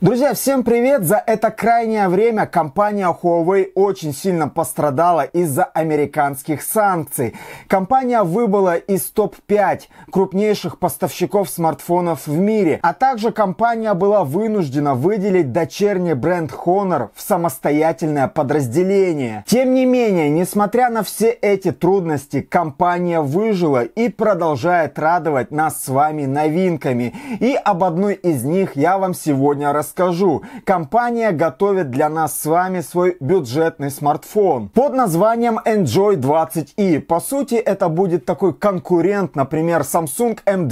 Друзья, всем привет! За это крайнее время компания Huawei очень сильно пострадала из-за американских санкций. Компания выбыла из топ-5 крупнейших поставщиков смартфонов в мире, а также компания была вынуждена выделить дочерний бренд Honor в самостоятельное подразделение. Тем не менее, несмотря на все эти трудности, компания выжила и продолжает радовать нас с вами новинками. И об одной из них я вам сегодня расскажу расскажу. Компания готовит для нас с вами свой бюджетный смартфон под названием Enjoy 20i. По сути, это будет такой конкурент, например, Samsung M12, эм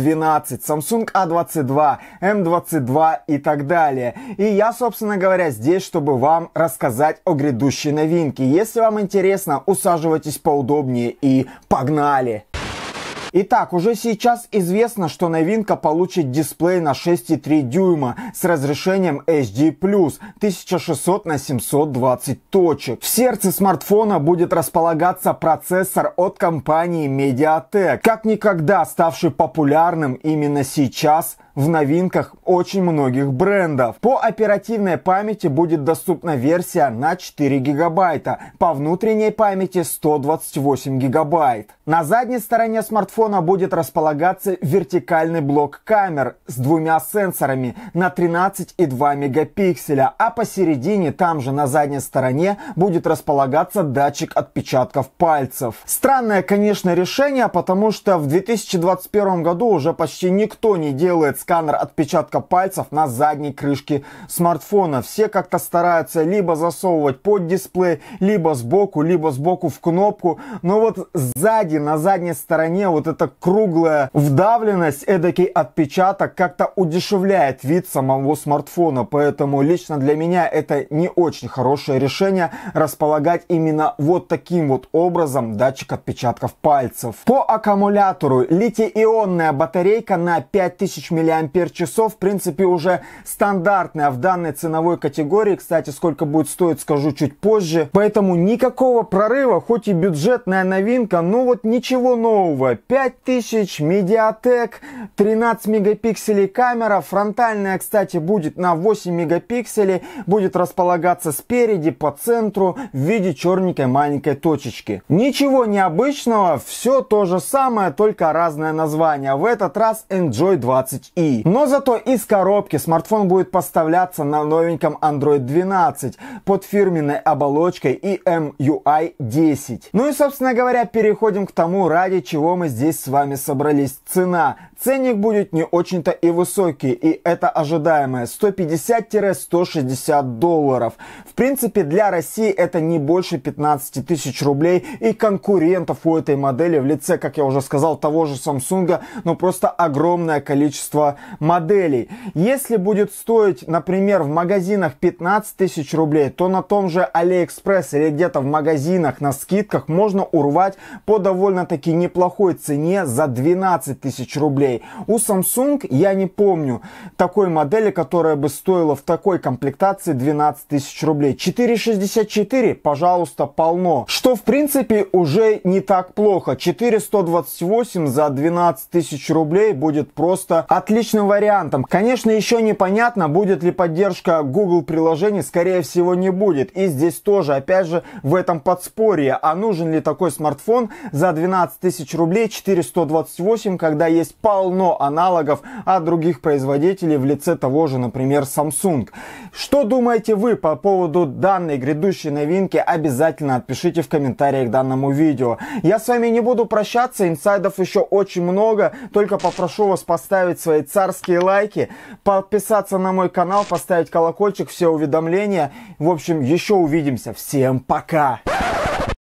Samsung A22, а M22 эм и так далее. И я, собственно говоря, здесь, чтобы вам рассказать о грядущей новинке. Если вам интересно, усаживайтесь поудобнее и погнали! Итак, уже сейчас известно, что новинка получит дисплей на 6,3 дюйма с разрешением HD+, 1600 на 720 точек. В сердце смартфона будет располагаться процессор от компании MediaTek, как никогда ставший популярным именно сейчас – в новинках очень многих брендов. По оперативной памяти будет доступна версия на 4 гигабайта, по внутренней памяти 128 гигабайт. На задней стороне смартфона будет располагаться вертикальный блок камер с двумя сенсорами на 13 и 2 мегапикселя, а посередине, там же на задней стороне, будет располагаться датчик отпечатков пальцев. Странное, конечно, решение, потому что в 2021 году уже почти никто не делает с сканер отпечатка пальцев на задней крышке смартфона. Все как-то стараются либо засовывать под дисплей, либо сбоку, либо сбоку в кнопку. Но вот сзади, на задней стороне вот эта круглая вдавленность, эдакий отпечаток как-то удешевляет вид самого смартфона. Поэтому лично для меня это не очень хорошее решение располагать именно вот таким вот образом датчик отпечатков пальцев. По аккумулятору литий-ионная батарейка на 5000 мАч ампер-часов, в принципе, уже стандартная в данной ценовой категории. Кстати, сколько будет стоить, скажу чуть позже. Поэтому никакого прорыва, хоть и бюджетная новинка, но вот ничего нового. 5000, Mediatek, 13 мегапикселей камера, фронтальная, кстати, будет на 8 мегапикселей, будет располагаться спереди, по центру, в виде черненькой маленькой точечки. Ничего необычного, все то же самое, только разное название. В этот раз Enjoy 20i. России. Но зато из коробки смартфон будет поставляться на новеньком Android 12 под фирменной оболочкой и MUI эм 10. Ну и, собственно говоря, переходим к тому, ради чего мы здесь с вами собрались. Цена. Ценник будет не очень-то и высокий, и это ожидаемое 150-160 долларов. В принципе, для России это не больше 15 тысяч рублей, и конкурентов у этой модели в лице, как я уже сказал, того же Samsung, но ну, просто огромное количество моделей. Если будет стоить, например, в магазинах 15 тысяч рублей, то на том же AliExpress или где-то в магазинах на скидках можно урвать по довольно-таки неплохой цене за 12 тысяч рублей. У Samsung я не помню такой модели, которая бы стоила в такой комплектации 12 тысяч рублей. 464, пожалуйста, полно. Что, в принципе, уже не так плохо. 4128 за 12 тысяч рублей будет просто отлично отличным вариантом. Конечно, еще непонятно, будет ли поддержка Google приложений, скорее всего не будет. И здесь тоже, опять же, в этом подспорье, а нужен ли такой смартфон за 12 тысяч рублей 428, когда есть полно аналогов от других производителей в лице того же, например, Samsung. Что думаете вы по поводу данной грядущей новинки, обязательно отпишите в комментариях к данному видео. Я с вами не буду прощаться, инсайдов еще очень много, только попрошу вас поставить свои царские лайки, подписаться на мой канал, поставить колокольчик, все уведомления. В общем, еще увидимся. Всем пока!